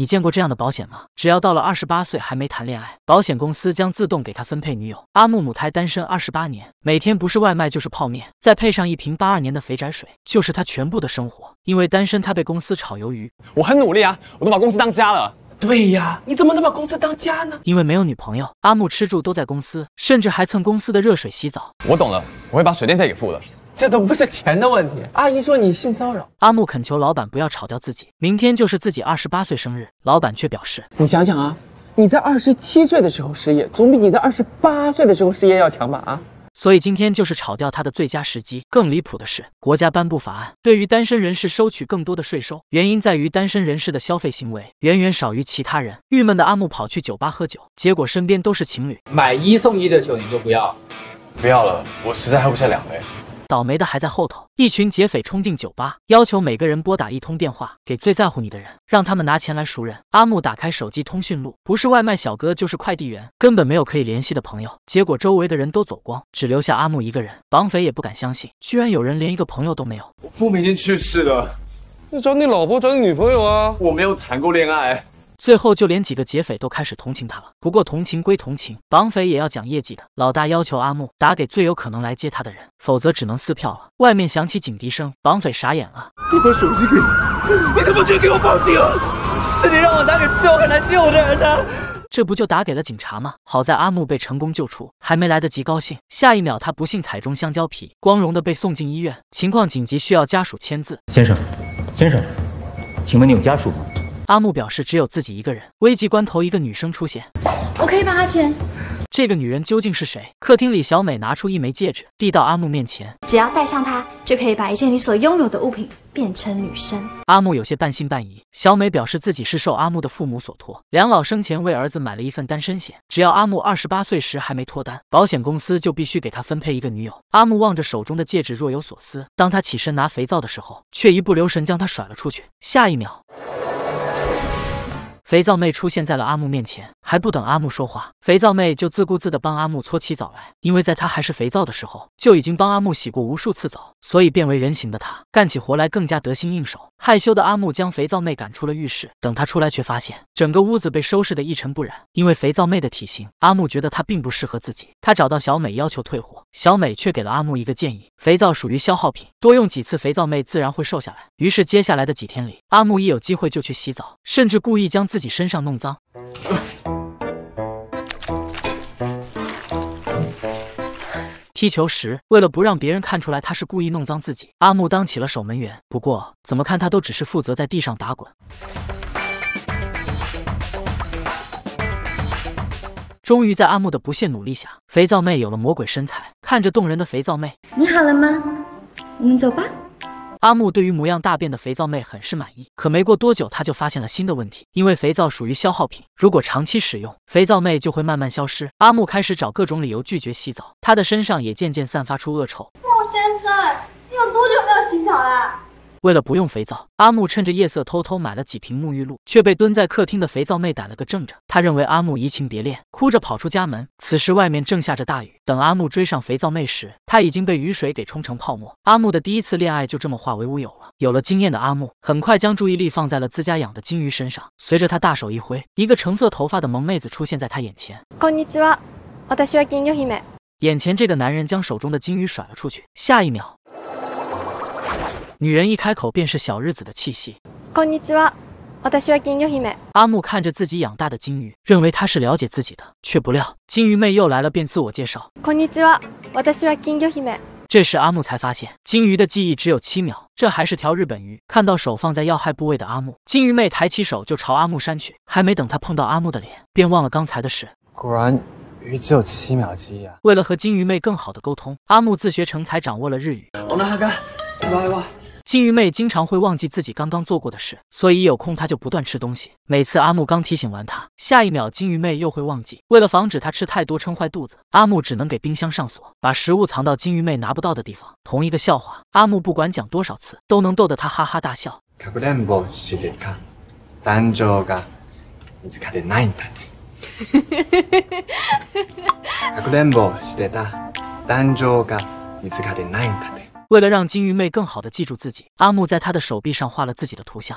你见过这样的保险吗？只要到了二十八岁还没谈恋爱，保险公司将自动给他分配女友。阿木母胎单身二十八年，每天不是外卖就是泡面，再配上一瓶八二年的肥宅水，就是他全部的生活。因为单身，他被公司炒鱿鱼。我很努力啊，我都把公司当家了。对呀，你怎么能把公司当家呢？因为没有女朋友，阿木吃住都在公司，甚至还蹭公司的热水洗澡。我懂了，我会把水电费给付的。这都不是钱的问题。阿姨说你性骚扰。阿木恳求老板不要炒掉自己。明天就是自己二十八岁生日，老板却表示：你想想啊，你在二十七岁的时候失业，总比你在二十八岁的时候失业要强吧？啊，所以今天就是炒掉他的最佳时机。更离谱的是，国家颁布法案，对于单身人士收取更多的税收，原因在于单身人士的消费行为远远少于其他人。郁闷的阿木跑去酒吧喝酒，结果身边都是情侣。买一送一的酒你就不要，不要了，我实在喝不下两杯。倒霉的还在后头，一群劫匪冲进酒吧，要求每个人拨打一通电话给最在乎你的人，让他们拿钱来赎人。阿木打开手机通讯录，不是外卖小哥就是快递员，根本没有可以联系的朋友。结果周围的人都走光，只留下阿木一个人。绑匪也不敢相信，居然有人连一个朋友都没有。我父母已经去世了，你找你老婆，找你女朋友啊？我没有谈过恋爱。最后就连几个劫匪都开始同情他了。不过同情归同情，绑匪也要讲业绩的。老大要求阿木打给最有可能来接他的人，否则只能撕票了。外面响起警笛声，绑匪傻眼了。你把手机给，你怎么去给我报警？是你让我打给最有可能来接我的人。的，这不就打给了警察吗？好在阿木被成功救出，还没来得及高兴，下一秒他不幸踩中香蕉皮，光荣的被送进医院。情况紧急，需要家属签字。先生，先生，请问你有家属吗？阿木表示只有自己一个人。危急关头，一个女生出现，我可以帮阿谦。这个女人究竟是谁？客厅里，小美拿出一枚戒指，递到阿木面前。只要戴上它，就可以把一件你所拥有的物品变成女生。阿木有些半信半疑。小美表示自己是受阿木的父母所托，梁老生前为儿子买了一份单身险，只要阿木二十八岁时还没脱单，保险公司就必须给他分配一个女友。阿木望着手中的戒指若有所思。当他起身拿肥皂的时候，却一不留神将它甩了出去。下一秒。肥皂妹出现在了阿木面前。还不等阿木说话，肥皂妹就自顾自的帮阿木搓起澡来。因为在她还是肥皂的时候，就已经帮阿木洗过无数次澡，所以变为人形的她干起活来更加得心应手。害羞的阿木将肥皂妹赶出了浴室，等她出来却发现整个屋子被收拾的一尘不染。因为肥皂妹的体型，阿木觉得她并不适合自己。他找到小美要求退货，小美却给了阿木一个建议：肥皂属于消耗品，多用几次肥皂妹自然会瘦下来。于是接下来的几天里，阿木一有机会就去洗澡，甚至故意将自己身上弄脏。踢球时，为了不让别人看出来他是故意弄脏自己，阿木当起了守门员。不过怎么看他都只是负责在地上打滚。终于在阿木的不懈努力下，肥皂妹有了魔鬼身材。看着动人的肥皂妹，你好了吗？我们走吧。阿木对于模样大变的肥皂妹很是满意，可没过多久，他就发现了新的问题。因为肥皂属于消耗品，如果长期使用，肥皂妹就会慢慢消失。阿木开始找各种理由拒绝洗澡，他的身上也渐渐散发出恶臭。穆先生，你有多久没有洗澡了？为了不用肥皂，阿木趁着夜色偷偷买了几瓶沐浴露，却被蹲在客厅的肥皂妹逮了个正着。他认为阿木移情别恋，哭着跑出家门。此时外面正下着大雨，等阿木追上肥皂妹时，她已经被雨水给冲成泡沫。阿木的第一次恋爱就这么化为乌有了。有了经验的阿木，很快将注意力放在了自家养的金鱼身上。随着他大手一挥，一个橙色头发的萌妹子出现在他眼前。眼前这个男人将手中的金鱼甩了出去，下一秒。女人一开口便是小日子的气息。阿木看着自己养大的金鱼，认为它是了解自己的，却不料金鱼妹又来了，便自我介绍。这时阿木才发现，金鱼的记忆只有七秒，这还是条日本鱼。看到手放在要害部位的阿木，金鱼妹抬起手就朝阿木扇去，还没等她碰到阿木的脸，便忘了刚才的事。果然，鱼只有七秒记忆啊！为了和金鱼妹更好的沟通，阿木自学成才，掌握了日语。金鱼妹经常会忘记自己刚刚做过的事，所以一有空她就不断吃东西。每次阿木刚提醒完她，下一秒金鱼妹又会忘记。为了防止她吃太多撑坏肚子，阿木只能给冰箱上锁，把食物藏到金鱼妹拿不到的地方。同一个笑话，阿木不管讲多少次，都能逗得她哈哈大笑。为了让金鱼妹更好的记住自己，阿木在她的手臂上画了自己的图像。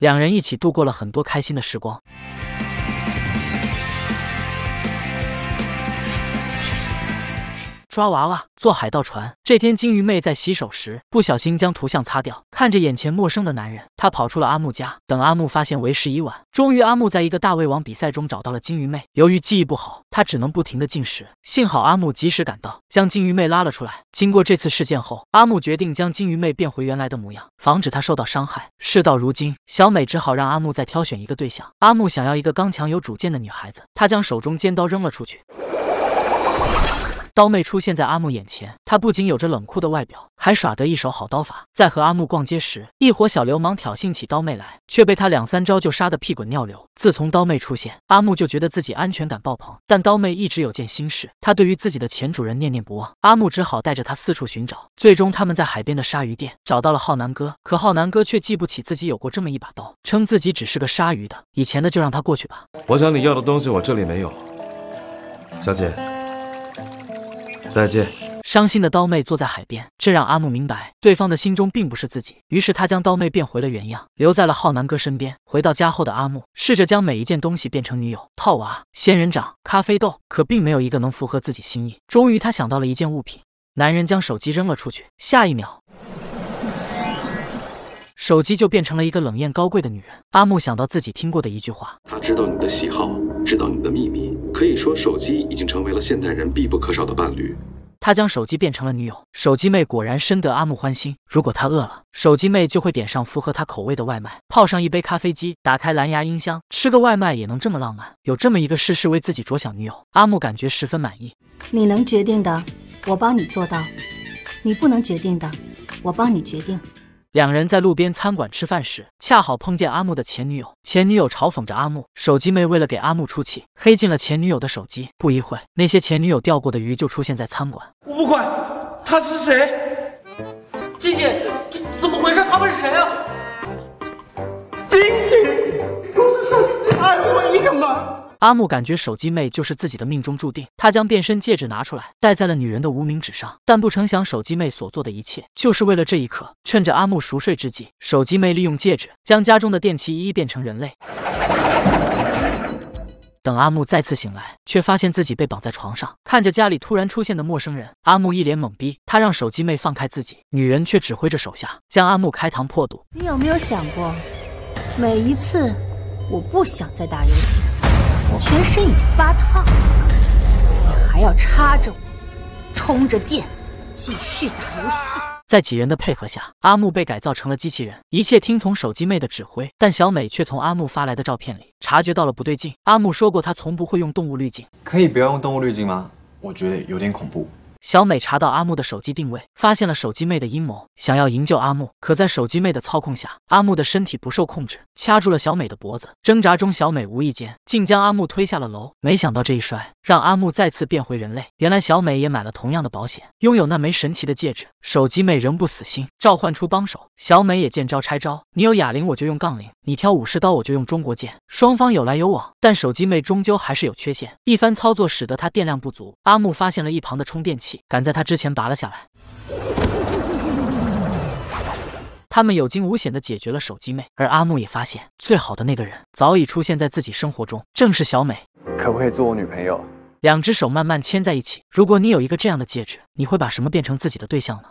两人一起度过了很多开心的时光。抓娃娃，坐海盗船。这天，金鱼妹在洗手时不小心将图像擦掉，看着眼前陌生的男人，她跑出了阿木家。等阿木发现，为时已晚。终于，阿木在一个大胃王比赛中找到了金鱼妹。由于记忆不好，他只能不停的进食。幸好阿木及时赶到，将金鱼妹拉了出来。经过这次事件后，阿木决定将金鱼妹变回原来的模样，防止她受到伤害。事到如今，小美只好让阿木再挑选一个对象。阿木想要一个刚强有主见的女孩子。他将手中尖刀扔了出去。刀妹出现在阿木眼前，她不仅有着冷酷的外表，还耍得一手好刀法。在和阿木逛街时，一伙小流氓挑衅起刀妹来，却被他两三招就杀得屁滚尿流。自从刀妹出现，阿木就觉得自己安全感爆棚。但刀妹一直有件心事，她对于自己的前主人念念不忘。阿木只好带着她四处寻找，最终他们在海边的鲨鱼店找到了浩南哥。可浩南哥却记不起自己有过这么一把刀，称自己只是个鲨鱼的，以前的就让他过去吧。我想你要的东西我这里没有，小姐。再见。伤心的刀妹坐在海边，这让阿木明白对方的心中并不是自己。于是他将刀妹变回了原样，留在了浩南哥身边。回到家后的阿木，试着将每一件东西变成女友：套娃、仙人掌、咖啡豆，可并没有一个能符合自己心意。终于他想到了一件物品。男人将手机扔了出去，下一秒，手机就变成了一个冷艳高贵的女人。阿木想到自己听过的一句话：“他知道你的喜好。”知道你的秘密，可以说手机已经成为了现代人必不可少的伴侣。他将手机变成了女友，手机妹果然深得阿木欢心。如果他饿了，手机妹就会点上符合他口味的外卖，泡上一杯咖啡机，打开蓝牙音箱，吃个外卖也能这么浪漫。有这么一个事事为自己着想女友，阿木感觉十分满意。你能决定的，我帮你做到；你不能决定的，我帮你决定。两人在路边餐馆吃饭时，恰好碰见阿木的前女友。前女友嘲讽着阿木，手机妹为了给阿木出气，黑进了前女友的手机。不一会，那些前女友钓过的鱼就出现在餐馆。我不管他是谁，静静，怎么回事？他们是谁啊？静静。阿木感觉手机妹就是自己的命中注定，他将变身戒指拿出来戴在了女人的无名指上，但不成想手机妹所做的一切就是为了这一刻。趁着阿木熟睡之际，手机妹利用戒指将家中的电器一一变成人类。等阿木再次醒来，却发现自己被绑在床上，看着家里突然出现的陌生人，阿木一脸懵逼。他让手机妹放开自己，女人却指挥着手下将阿木开膛破肚。你有没有想过，每一次我不想再打游戏。全身已经发烫，你还要插着我，充着电，继续打游戏。在几人的配合下，阿木被改造成了机器人，一切听从手机妹的指挥。但小美却从阿木发来的照片里察觉到了不对劲。阿木说过，他从不会用动物滤镜，可以不要用动物滤镜吗？我觉得有点恐怖。小美查到阿木的手机定位，发现了手机妹的阴谋，想要营救阿木，可在手机妹的操控下，阿木的身体不受控制，掐住了小美的脖子。挣扎中，小美无意间竟将阿木推下了楼。没想到这一摔。让阿木再次变回人类。原来小美也买了同样的保险，拥有那枚神奇的戒指。手机妹仍不死心，召唤出帮手。小美也见招拆招，你有哑铃我就用杠铃，你挑武士刀我就用中国剑。双方有来有往，但手机妹终究还是有缺陷。一番操作使得她电量不足。阿木发现了一旁的充电器，赶在她之前拔了下来。他们有惊无险地解决了手机妹，而阿木也发现最好的那个人早已出现在自己生活中，正是小美。可不可以做我女朋友？两只手慢慢牵在一起。如果你有一个这样的戒指，你会把什么变成自己的对象呢？